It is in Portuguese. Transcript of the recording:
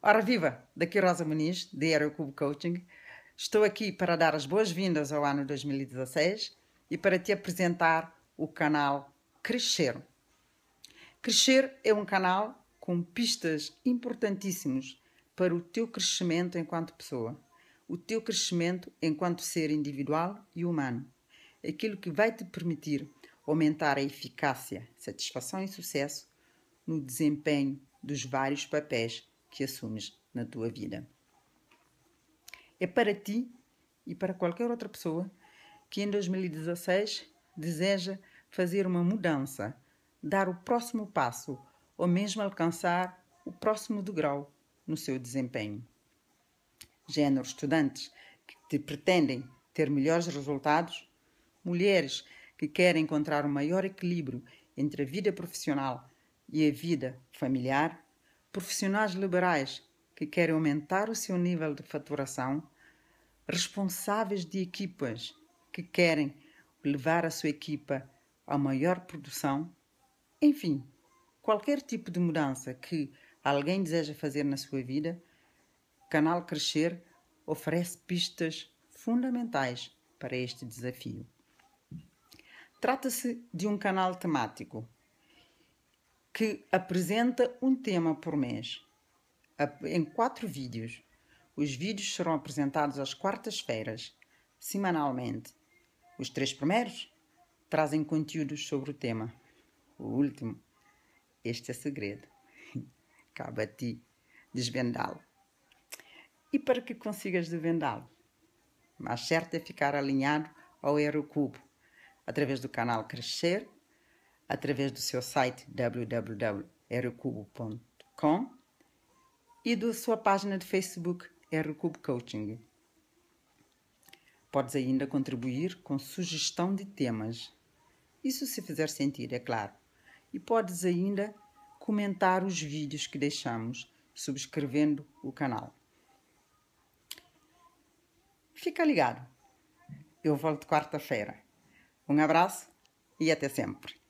Ora viva, daqui Rosa Muniz, de Aerocube Coaching. Estou aqui para dar as boas-vindas ao ano 2016 e para te apresentar o canal Crescer. Crescer é um canal com pistas importantíssimos para o teu crescimento enquanto pessoa, o teu crescimento enquanto ser individual e humano, aquilo que vai te permitir aumentar a eficácia, satisfação e sucesso no desempenho dos vários papéis que assumes na tua vida. É para ti e para qualquer outra pessoa que em 2016 deseja fazer uma mudança, dar o próximo passo ou mesmo alcançar o próximo degrau no seu desempenho. géneros estudantes que pretendem ter melhores resultados, mulheres que querem encontrar um maior equilíbrio entre a vida profissional e a vida familiar, profissionais liberais que querem aumentar o seu nível de faturação, responsáveis de equipas que querem levar a sua equipa à maior produção, enfim, qualquer tipo de mudança que alguém deseja fazer na sua vida, Canal Crescer oferece pistas fundamentais para este desafio. Trata-se de um canal temático que apresenta um tema por mês, em quatro vídeos. Os vídeos serão apresentados às quartas-feiras, semanalmente. Os três primeiros trazem conteúdos sobre o tema. O último, este é segredo. Cabe a ti desvendá-lo. E para que consigas desvendá-lo? Mais certo é ficar alinhado ao Aerocubo, através do canal Crescer através do seu site www.aerocubo.com e da sua página de Facebook Aerocubo Coaching. Podes ainda contribuir com sugestão de temas. Isso se fizer sentido, é claro. E podes ainda comentar os vídeos que deixamos, subscrevendo o canal. Fica ligado. Eu volto quarta-feira. Um abraço e até sempre.